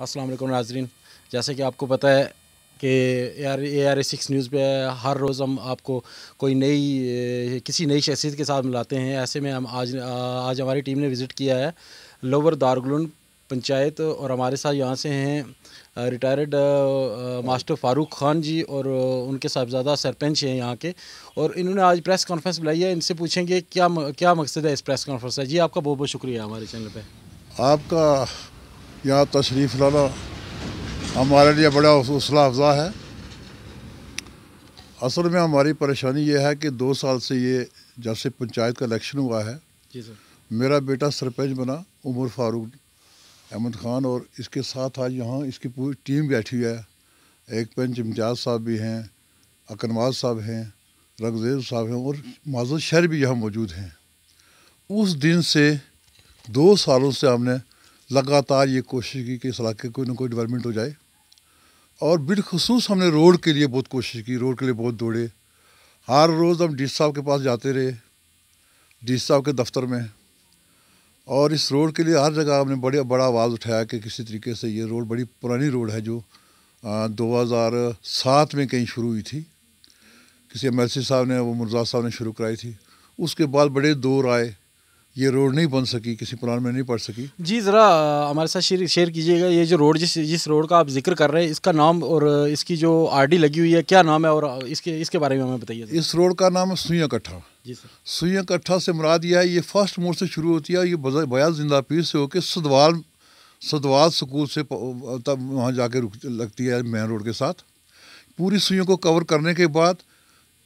वालेकुम नाजरीन जैसे कि आपको पता है कि A R A R A six news पे हर रोज़ हम आपको कोई नई किसी नई शख्सियत के साथ मिलाते हैं ऐसे में हम आज आज हमारी टीम ने विज़िट किया है लोअर दारगुलन पंचायत और हमारे साथ यहाँ से हैं रिटायर्ड मास्टर फारूक खान जी और उनके साहबजादा सरपंच हैं यहाँ के और इन्होंने आज प्रेस कॉन्फ्रेंस बुलाई है इनसे पूछेंगे क्या क्या मकसद है इस प्रेस कॉन्फ्रेंस का जी आपका बहुत बहुत शुक्रिया हमारे चैनल पर आपका यहाँ तशरीफ़ लाना हमारे लिए बड़ा हौसला अफजा है असल में हमारी परेशानी यह है कि दो साल से ये जब से पंचायत का इलेक्शन हुआ है मेरा बेटा सरपंच बना उमर फारूक अहमद ख़ान और इसके साथ आज यहाँ इसकी पूरी टीम बैठी हुई है एक पंच इम्तियाज़ साहब भी हैं अकनवाज साहब हैं रगजेब साहब हैं और माजर शहर भी यहाँ मौजूद हैं उस दिन से दो सालों से हमने लगातार ये कोशिश की कि इस इलाके कोई ना कोई डेवलपमेंट हो जाए और बिलखसूस हमने रोड के लिए बहुत कोशिश की रोड के लिए बहुत दौड़े हर रोज़ हम डी साहब के पास जाते रहे डी साहब के दफ्तर में और इस रोड के लिए हर जगह हमने बड़े बड़ा आवाज़ उठाया कि किसी तरीके से ये रोड बड़ी पुरानी रोड है जो दो में कहीं शुरू हुई थी किसी एम साहब ने वो मुर्जा साहब ने शुरू कराई थी उसके बाद बड़े दौर आए ये रोड नहीं बन सकी किसी प्लान में नहीं पड़ सकी जी ज़रा हमारे साथ शेयर शेयर कीजिएगा ये जो रोड जिस जिस रोड का आप जिक्र कर रहे हैं इसका नाम और इसकी जो आरडी लगी हुई है क्या नाम है और इसके इसके बारे में हमें बताइए इस रोड का नाम है सुइया कट्ठा जी सर सुइया कट्ठा से मुराद यह है ये फर्स्ट मोड़ से शुरू होती है ये बयाज जिंदा पीर से होकर सदवाल सदवाल स्कूल से तब वहाँ जाके रुक लगती है मेन रोड के साथ पूरी सुइयों को कवर करने के बाद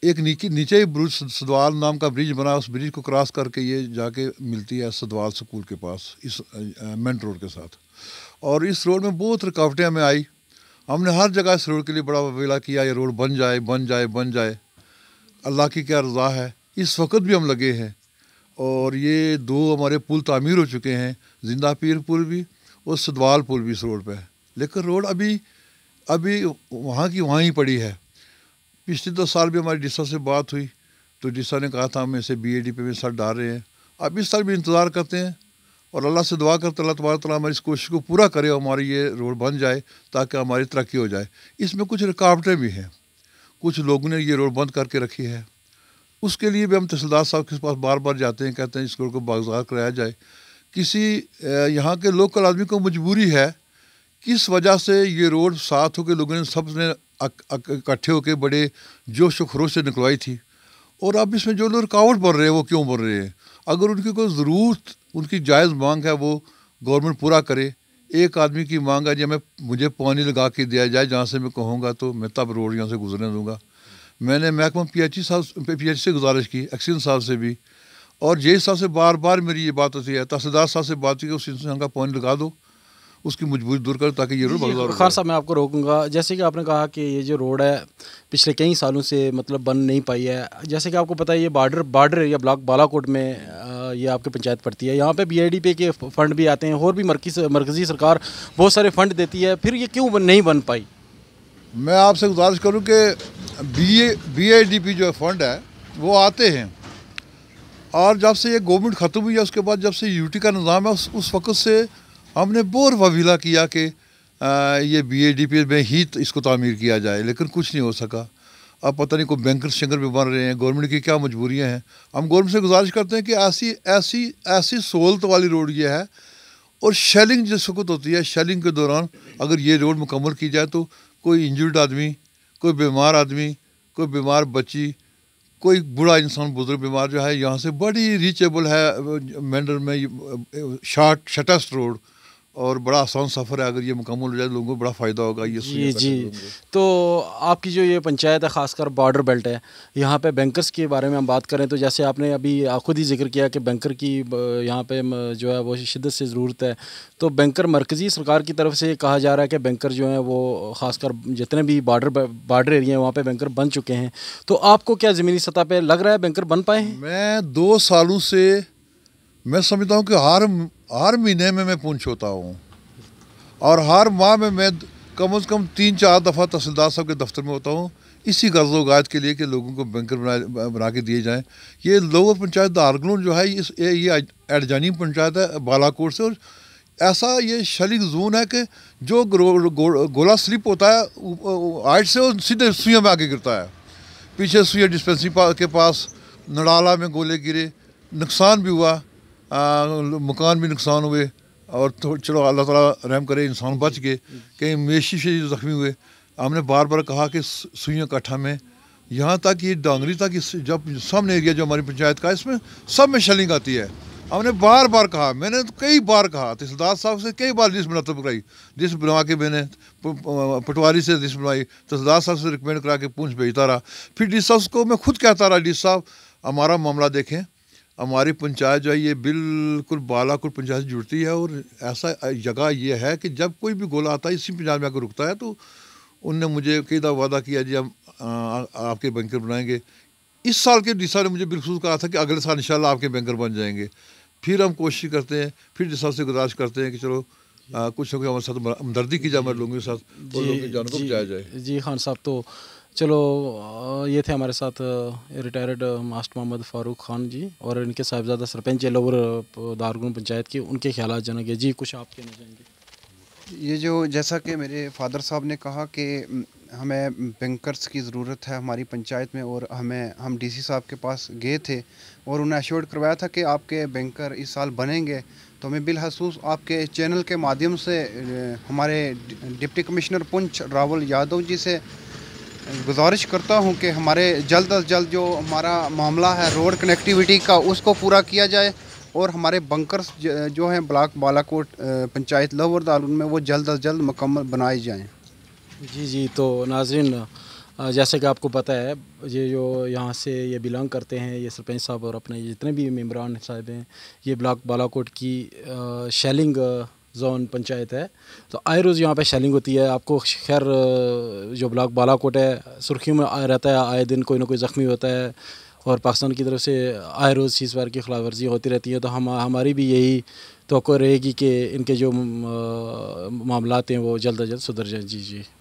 एक नीचे नीचे ही ब्रिज सदवाल नाम का ब्रिज बना उस ब्रिज को क्रॉस करके ये जाके मिलती है सदवाल स्कूल के पास इस मेन रोड के साथ और इस रोड में बहुत रुकावटें हमें आई हमने हर जगह इस रोड के लिए बड़ा वेला किया ये रोड बन जाए बन जाए बन जाए अल्लाह की क्या रजा है इस वक्त भी हम लगे हैं और ये दो हमारे पुल तामीर हो चुके हैं जिंदा पीर पुल भी और सदवाल पुल भी इस रोड पर लेकिन रोड अभी अभी वहाँ की वहाँ ही पड़ी है पिछले दो साल भी हमारी डिसा से बात हुई तो डिसा ने कहा था हम ऐसे बी ए डी पे में सर डाल रहे हैं अब इस साल भी इंतज़ार करते हैं और अल्लाह से दुआ करते अल्लाह तबारा तला हमारी इस कोशिश को पूरा करे और हमारी ये रोड बन जाए ताकि हमारी तरक्की हो जाए इसमें कुछ रुकावटें भी हैं कुछ लोगों ने ये रोड बंद करके रखी है उसके लिए भी हम तहसीलदार साहब के पास बार बार जाते हैं कहते हैं इस रोड को बागजार कराया जाए किसी यहाँ के लोकल आदमी को मजबूरी है किस वजह से ये रोड साथ होकर लोगों ने सब ने इकट्ठे होकर बड़े जोश खरोश से निकलवाई थी और अब इसमें जो लोग रुकावट बढ़ रहे हैं वो क्यों बढ़ रहे हैं अगर उनकी कोई ज़रूरत उनकी जायज़ मांग है वो गवर्नमेंट पूरा करे एक आदमी की मांग है जी हमें मुझे पानी लगा के दिया जाए जहाँ से मैं कहूँगा तो मैं तब रोड यहाँ से गुजरने दूँगा मैंने महकमा पी एच ई साहब पी एच से गुजारिश की एक्सीन साहब से भी और जे साहब से बार बार मेरी ये बात होती है तहसीलदार साहब से बात की उस इंसान का पानी लगा दो उसकी मजबूरी दूर करो ताकि ये रोड खान साहब मैं आपको रोकूंगा जैसे कि आपने कहा कि ये जो रोड है पिछले कई सालों से मतलब बन नहीं पाई है जैसे कि आपको पता है ये border border area block Balakot में ये आपकी पंचायत पड़ती है यहाँ पे बी पे के फंड भी आते हैं और भी मरकज़ी सरकार बहुत सारे फंड देती है फिर ये क्यों नहीं बन पाई मैं आपसे गुजारिश करूँ कि बी बी जो फंड है वो आते हैं और जब से ये गवर्नमेंट ख़त्म हुई है उसके बाद जब से यूटी का निज़ाम है उस, उस वक्त से हमने बोर ववीला किया कि ये बी ए डी पी में ही तो इसको तामीर किया जाए लेकिन कुछ नहीं हो सका अब पता नहीं कोई बैंकर शंकर भी बन रहे हैं गवर्नमेंट की क्या मजबूरियाँ हैं हम गवर्नमेंट से गुजारिश करते हैं कि ऐसी ऐसी ऐसी सहूलत वाली रोड ये है और शेलिंग जिस वक्त होती है शेलिंग के दौरान अगर ये रोड मुकम्मल की जाए तो कोई इंजर्ड आदमी कोई बीमार आदमी कोई बीमार बच्ची कोई बुरा इंसान बुजुर्ग बीमार जो है यहाँ से बड़ी रीचेबल है मैंडर में शार्ट शटस्ट रोड और बड़ा आसान सफ़र है अगर ये मुकम्मल हो जाए तो लोगों को बड़ा फ़ायदा होगा ये जी जी तो आपकी जो ये पंचायत है ख़ासकर बॉर्डर बेल्ट है यहाँ पे बैंकर्स के बारे में हम बात करें तो जैसे आपने अभी खुद ही जिक्र किया कि बैंकर की यहाँ पे जो है वो शिद्दत से ज़रूरत है तो बैंकर मरकज़ी सरकार की तरफ से कहा जा रहा है कि बैंकर जो है वो ख़ासकर जितने भी बार्डर बार्डर एरिया हैं वहाँ पर बैंकर बन चुके हैं तो आपको क्या ज़मीनी सतह पर लग रहा है बैंकर बन पाए हैं मैं दो सालों से मैं समझता हूँ कि हर हर महीने में मैं पूछ होता हूँ और हर माह में मैं कम से कम तीन चार दफ़ा तहसीलदार साहब के दफ्तर में होता हूँ इसी गर्ज गायद के लिए कि लोगों को बैंकर बना बना के दिए जाएँ ये लोअर पंचायत दारगलून जो है इस ये, ये एडजानी पंचायत है बालाकोट से और ऐसा ये शलिक जोन है कि जो गो, गो, गोला स्लिप होता है आइट से और सीधे सुइया में आके गिरता है पीछे सुइया डिस्पेंसरी के पास नड़ाला में गोले गिरे नुकसान भी हुआ मकान भी नुकसान हुए और तो चलो अल्लाह ताला रहम करे इंसान बच गए कहीं मेशी से ज़ख्मी हुए हमने बार बार कहा कि सुइयाँ कट्ठा में यहाँ तक ये डांगरी तक जब सामने एरिया जो हमारी पंचायत का इसमें सब में शलिंग आती है हमने बार बार कहा मैंने तो कई बार कहा तहसीलदार साहब से कई बार लिस्ट मुरतब कराई लिस्ट बनवा के मैंने पटवारी से लिस्ट बनवाई तहसीलदार साहब से रिकमेंड करा के पूछ भेजता रहा फिर डी साहब को मैं खुद कहता रहा डी साहब हमारा मामला देखें हमारी पंचायत जो है ये बिल्कुल बालाकोट पंचायत से जुड़ती है और ऐसा जगह ये है कि जब कोई भी गोला आता है इसी पंचायत में आकर रुकता है तो उनने मुझे कई दफ़ा वादा किया जी हम आपके बैंकर बनाएंगे इस साल के दिशा ने मुझे बिलखसूस कहा था कि अगले साल इन आपके बैंकर बन जाएंगे फिर हम कोशिश करते हैं फिर जिस से गुजारिश करते हैं कि चलो आ, कुछ हो गया हमारे साथ हमदर्दी की जाए हमारे लोगों के साथ और लोगों के को बचाया जाए जी खान साहब तो चलो ये थे हमारे साथ रिटायर्ड मास्टर मोहम्मद फारूक खान जी और इनके साहबजादा सरपंच एलोवर दारगुन पंचायत के उनके ख्याल जानेंगे जी कुछ आप कहना चाहेंगे ये जो जैसा कि मेरे फादर साहब ने कहा कि हमें बैंकर्स की ज़रूरत है हमारी पंचायत में और हमें हम डीसी साहब के पास गए थे और उन्हें एश्योर करवाया था कि आपके बैंकर इस साल बनेंगे तो हमें बिलखसूस आपके चैनल के माध्यम से हमारे डिप्टी कमिश्नर पुंछ रावल यादव जी से गुजारिश करता हूँ कि हमारे जल्द अज जल्द जो हमारा मामला है रोड कनेक्टिविटी का उसको पूरा किया जाए और हमारे बंकर्स जो हैं ब्लाक बालाकोट पंचायत लवर दालून में वो जल्द अज जल्द मुकम्मल बनाए जाएँ जी जी तो नाजरन जैसे कि आपको पता है ये जो यहाँ से ये बिलोंग करते हैं ये सरपंच साहब और अपने जितने भी मम्बरान साहब हैं ये ब्लाक बालाकोट की शेलिंग जोन पंचायत है तो आए रोज़ यहाँ पे शेलिंग होती है आपको खैर जो ब्लॉक बालाकोट है सुर्खियों में रहता है आए दिन कोई ना कोई ज़ख्मी होता है और पाकिस्तान की तरफ से आए रोज़ सीज़ बार की खिलाफ वर्जी होती रहती है तो हम हमारी भी यही तो रहेगी कि इनके जो मामला हैं वो जल्द अज जल्द सुधर जाएँ जी जी